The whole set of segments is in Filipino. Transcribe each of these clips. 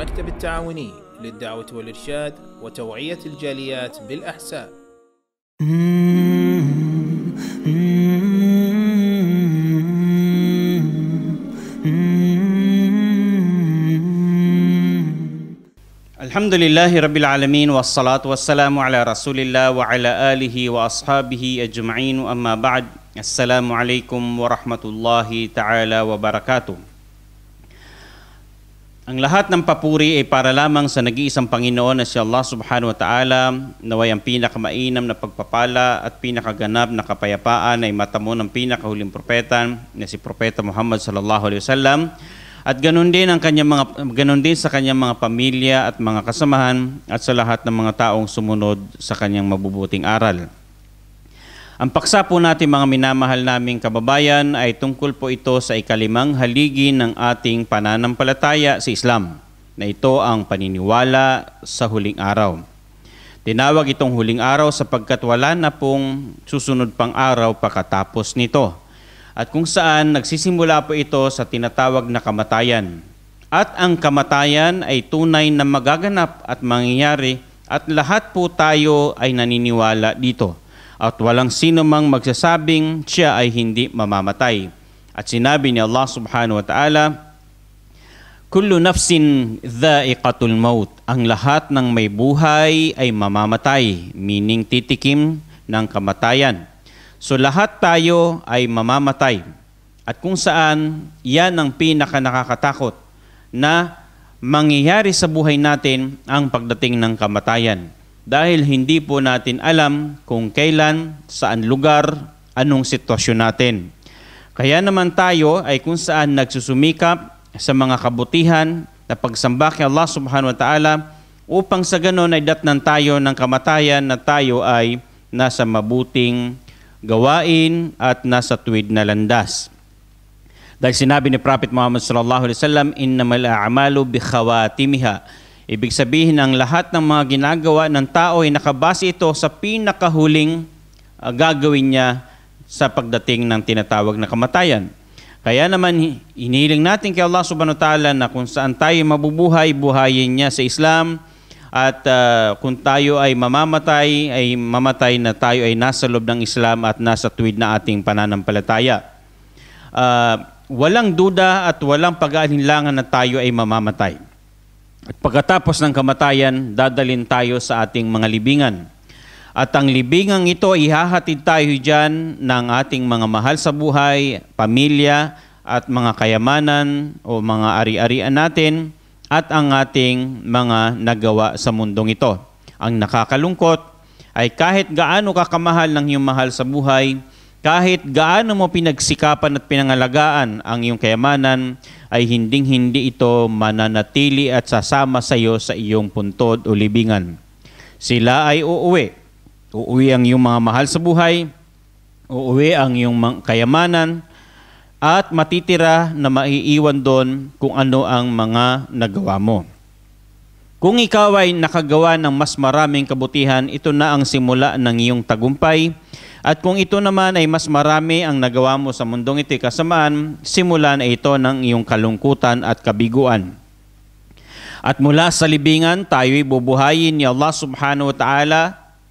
المكتب التعاوني للدعوة والإرشاد وتوعية الجاليات بالأحساء الحمد لله رب العالمين والصلاة والسلام على رسول الله وعلى آله وأصحابه أجمعين أما بعد السلام عليكم ورحمة الله تعالى وبركاته Ang lahat ng papuri ay para lamang sa nag-iisang Panginoon na si Allah subhanahu wa ta'ala naway ang pinakamainam na pagpapala at pinakaganap na kapayapaan ay matamo ng pinakahuling propeta na si Propeta Muhammad sallallahu alaihi wasallam at ganun din ang kanyang mga ganun din sa kanyang mga pamilya at mga kasamahan at sa lahat ng mga taong sumunod sa kanyang mabubuting aral. Ang paksa po natin mga minamahal naming kababayan ay tungkol po ito sa ikalimang haligi ng ating pananampalataya sa Islam na ito ang paniniwala sa huling araw. Tinawag itong huling araw sapagkat wala na pong susunod pang araw pagkatapos nito at kung saan nagsisimula po ito sa tinatawag na kamatayan. At ang kamatayan ay tunay na magaganap at mangyayari at lahat po tayo ay naniniwala dito at walang sino mang magsasabing siya ay hindi mamamatay. At sinabi ni Allah subhanahu wa ta'ala, Kullu nafsin dha'iqatul maut. Ang lahat ng may buhay ay mamamatay, meaning titikim ng kamatayan. So lahat tayo ay mamamatay. At kung saan, yan ang pinaka nakakatakot na mangyayari sa buhay natin ang pagdating ng kamatayan dahil hindi po natin alam kung kailan, saan lugar, anong sitwasyon natin. Kaya naman tayo ay kung saan nagsusumikap sa mga kabutihan na pagsamba kay Allah subhanahu wa ta'ala upang sa ganon ay datnan tayo ng kamatayan na tayo ay nasa mabuting gawain at nasa tuwid na landas. Dahil sinabi ni Prophet Muhammad sallallahu alaihi wasallam, "Innamal a'malu bi khawatimiha." Ibig sabihin ang lahat ng mga ginagawa ng tao ay nakabase ito sa pinakahuling uh, gagawin niya sa pagdating ng tinatawag na kamatayan. Kaya naman iniling natin kay Allah subhanahu wa ta'ala na kung saan tayo mabubuhay, buhayin niya sa Islam at uh, kung tayo ay mamamatay, ay mamatay na tayo ay nasa loob ng Islam at nasa tuwid na ating pananampalataya. Uh, walang duda at walang pag-aalinlangan na tayo ay mamamatay. At pagkatapos ng kamatayan, dadalin tayo sa ating mga libingan. At ang libingang ito, ihahatid tayo dyan ng ating mga mahal sa buhay, pamilya, at mga kayamanan o mga ari-arian natin at ang ating mga nagawa sa mundong ito. Ang nakakalungkot ay kahit gaano kakamahal ng iyong mahal sa buhay, kahit gaano mo pinagsikapan at pinangalagaan ang iyong kayamanan, ay hinding-hindi ito mananatili at sasama sa iyo sa iyong puntod o libingan. Sila ay uuwi. Uuwi ang iyong mga mahal sa buhay, uuwi ang iyong kayamanan, at matitira na maiiwan doon kung ano ang mga nagawa mo. Kung ikaw ay nakagawa ng mas maraming kabutihan, ito na ang simula ng iyong tagumpay at kung ito naman ay mas marami ang nagawa mo sa mundong iti kasamaan, simulan ay ito ng iyong kalungkutan at kabiguan. At mula sa libingan, tayo'y bubuhayin ni Allah subhanahu wa ta'ala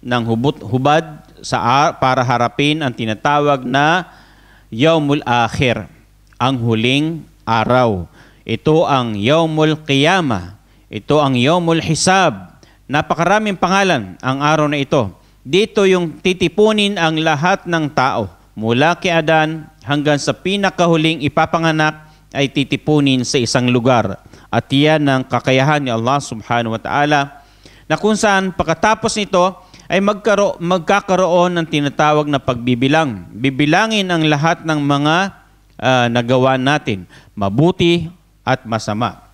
ng hubot, hubad sa, para harapin ang tinatawag na Yawmul Akhir, ang huling araw. Ito ang Yawmul Qiyama, Ito ang Yawmul Hisab. Napakaraming pangalan ang araw na ito. Dito yung titipunin ang lahat ng tao. Mula kay Adan hanggang sa pinakahuling ipapanganak ay titipunin sa isang lugar. At yan ang kakayahan ni Allah subhanahu wa ta'ala na kung saan pagkatapos nito ay magkaro magkakaroon ng tinatawag na pagbibilang. Bibilangin ang lahat ng mga uh, nagawa natin, mabuti at masama.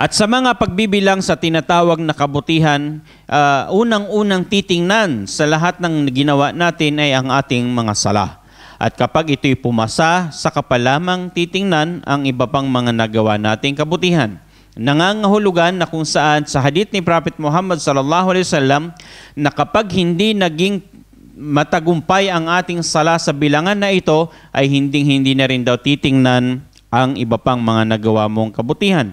At sa mga pagbibilang sa tinatawag na kabutihan, uh, unang-unang titingnan sa lahat ng ginawa natin ay ang ating mga sala. At kapag ito'y pumasa, saka pa lamang titingnan ang iba pang mga nagawa nating kabutihan. Nangangahulugan na kung saan sa hadith ni Prophet Muhammad sallallahu alaihi wasallam na kapag hindi naging matagumpay ang ating sala sa bilangan na ito ay hinding-hindi na rin daw titingnan ang iba pang mga nagawa mong kabutihan.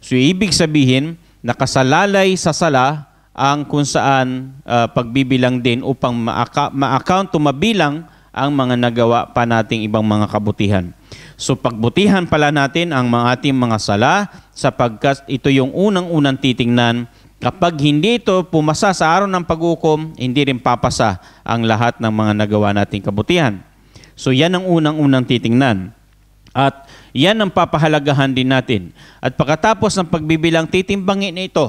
So ibig sabihin, nakasalalay sa sala ang kung saan uh, pagbibilang din upang maaka- ma-account o mabilang ang mga nagawa pa nating ibang mga kabutihan. So pagbutihan pala natin ang mga ating mga sala sapagkat ito yung unang-unang titingnan Kapag hindi ito pumasa sa araw ng paghukom, hindi rin papasa ang lahat ng mga nagawa nating kabutihan. So yan ang unang-unang titingnan. At yan ang papahalagahan din natin. At pagkatapos ng pagbibilang, titimbangin ito.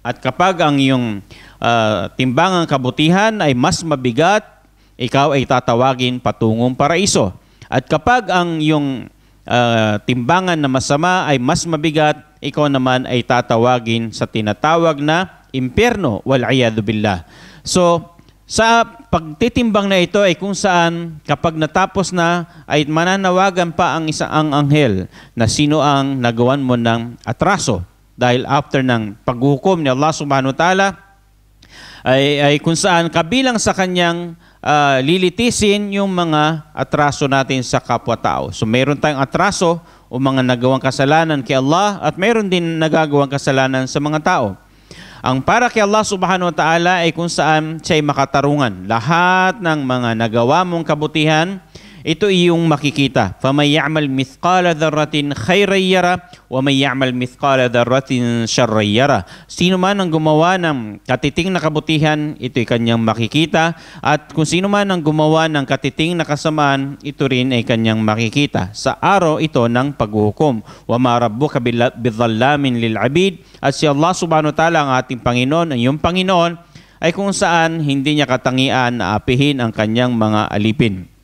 At kapag ang iyong uh, timbangang kabutihan ay mas mabigat, ikaw ay tatawagin patungong paraiso. At kapag ang iyong uh, timbangan na masama ay mas mabigat, ikaw naman ay tatawagin sa tinatawag na impyerno, wal billah. So, sa pagtitimbang na ito ay kung saan kapag natapos na ay mananawagan pa ang isa ang anghel na sino ang nagawan mo ng atraso dahil after ng paghukom ni Allah Subhanahu wa Taala ay, ay kung saan kabilang sa kanyang uh, lilitisin yung mga atraso natin sa kapwa-tao. So meron tayong atraso o mga nagawang kasalanan kay Allah at meron din nagagawang kasalanan sa mga tao. Ang para kay Allah subhanahu wa ta'ala ay kung saan siya ay makatarungan. Lahat ng mga nagawa mong kabutihan, ito yung makikita. فَمَنْ يَعْمَلْ مِثْقَالَ ذَرَّةٍ خَيْرًا يَرَى وَمَنْ يَعْمَلْ مِثْقَالَ ذَرَّةٍ شَرًّا يَرَى Sino man ang gumawa ng katiting na kabutihan, ito'y kanyang makikita. At kung sino man ang gumawa ng katiting na kasamaan, ito rin ay kanyang makikita. Sa araw ito ng paghuhukom. وَمَا رَبُّكَ بِظَلَّامٍ لِلْعَبِيدِ At si Allah subhanahu wa ta'ala ang ating Panginoon, ang iyong Panginoon, ay kung saan hindi niya katangian na apihin ang kanyang mga alipin.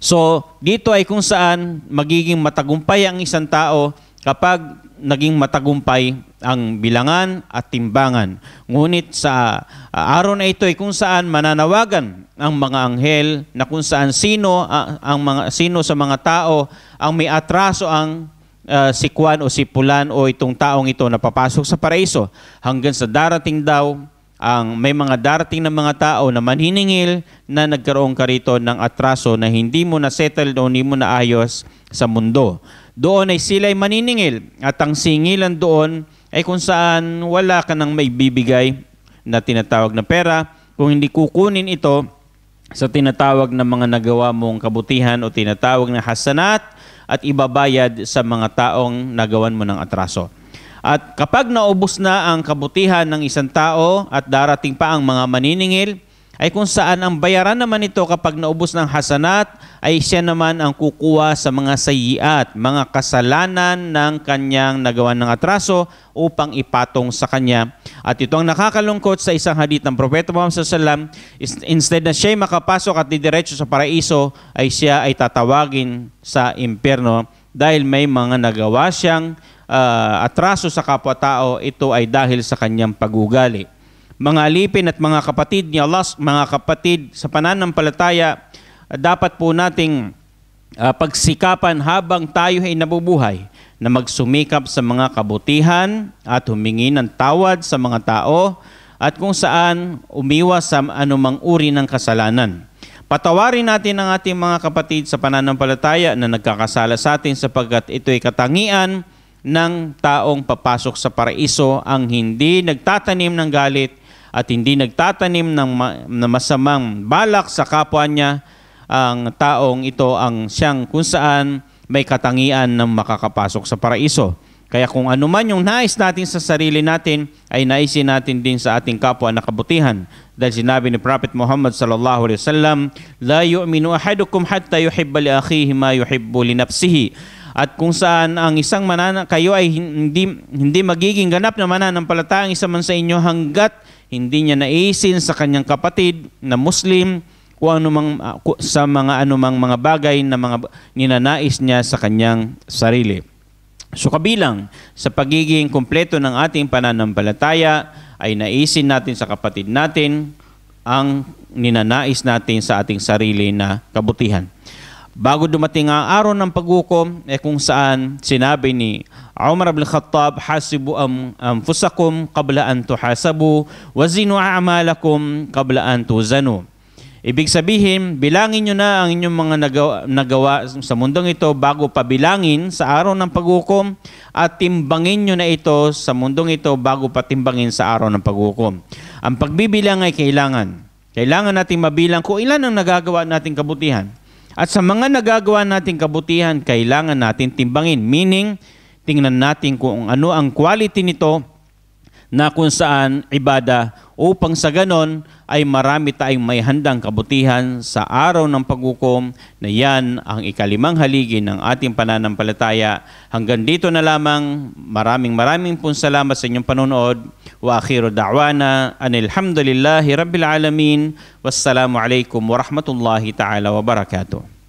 So, dito ay kung saan magiging matagumpay ang isang tao kapag naging matagumpay ang bilangan at timbangan. Ngunit sa ah, araw na ito ay kung saan mananawagan ang mga anghel na kung saan sino ah, ang mga sino sa mga tao ang may atraso ang uh, si Kwan o si Pulan o itong taong ito na papasok sa paraiso hanggang sa darating daw ang may mga darating na mga tao na manhiningil na nagkaroon ka rito ng atraso na hindi mo na settled o hindi mo na ayos sa mundo. Doon ay sila ay maniningil at ang singilan doon ay kung saan wala ka nang may bibigay na tinatawag na pera kung hindi kukunin ito sa tinatawag na mga nagawa mong kabutihan o tinatawag na hasanat at ibabayad sa mga taong nagawan mo ng atraso. At kapag naubos na ang kabutihan ng isang tao at darating pa ang mga maniningil, ay kung saan ang bayaran naman ito kapag naubos ng hasanat ay siya naman ang kukuha sa mga sayiat, mga kasalanan ng kanyang nagawan ng atraso upang ipatong sa kanya. At ito ang nakakalungkot sa isang hadith ng Propeta Muhammad SAW, instead na siya ay makapasok at didiretso sa paraiso, ay siya ay tatawagin sa impyerno dahil may mga nagawa siyang uh, atraso sa kapwa-tao, ito ay dahil sa kanyang pagugali. Mga alipin at mga kapatid ni Allah, mga kapatid sa pananampalataya, dapat po nating uh, pagsikapan habang tayo ay nabubuhay na magsumikap sa mga kabutihan at humingi ng tawad sa mga tao at kung saan umiwas sa anumang uri ng kasalanan. Patawarin natin ang ating mga kapatid sa pananampalataya na nagkakasala sa atin sapagkat ito'y katangian ng taong papasok sa paraiso ang hindi nagtatanim ng galit at hindi nagtatanim ng, masamang balak sa kapwa niya ang taong ito ang siyang kung saan may katangian ng makakapasok sa paraiso. Kaya kung ano man yung nais natin sa sarili natin, ay naisin natin din sa ating kapwa na kabutihan. Dahil sinabi ni Prophet Muhammad sallallahu alaihi wasallam, "La yu'minu ahadukum hatta yuhibba li akhihi ma yuhibbu li nafsihi." at kung saan ang isang manana kayo ay hindi hindi magiging ganap na mananampalataya ang isa man sa inyo hanggat hindi niya naisin sa kanyang kapatid na Muslim o anumang ah, sa mga anumang mga bagay na mga ninanais niya sa kanyang sarili. So kabilang sa pagiging kumpleto ng ating pananampalataya ay naisin natin sa kapatid natin ang ninanais natin sa ating sarili na kabutihan bago dumating ang araw ng paghukom eh kung saan sinabi ni Umar ibn Khattab hasibu am anfusakum qabla an tuhasabu wa zinu a'malakum qabla an tuzanu Ibig sabihin, bilangin nyo na ang inyong mga nagawa, nagawa sa mundong ito bago pabilangin sa araw ng paghukom at timbangin nyo na ito sa mundong ito bago patimbangin sa araw ng paghukom. Ang pagbibilang ay kailangan. Kailangan natin mabilang kung ilan ang nagagawa nating kabutihan at sa mga nagagawa nating kabutihan, kailangan natin timbangin. Meaning, tingnan natin kung ano ang quality nito na kung saan ibada upang sa ganon ay marami tayong may handang kabutihan sa araw ng paghukom na yan ang ikalimang haligi ng ating pananampalataya. Hanggang dito na lamang, maraming maraming pong salamat sa inyong panonood. Wa akhiru da'wana anilhamdulillahi rabbil alamin. Wassalamu alaikum warahmatullahi ta'ala wabarakatuh.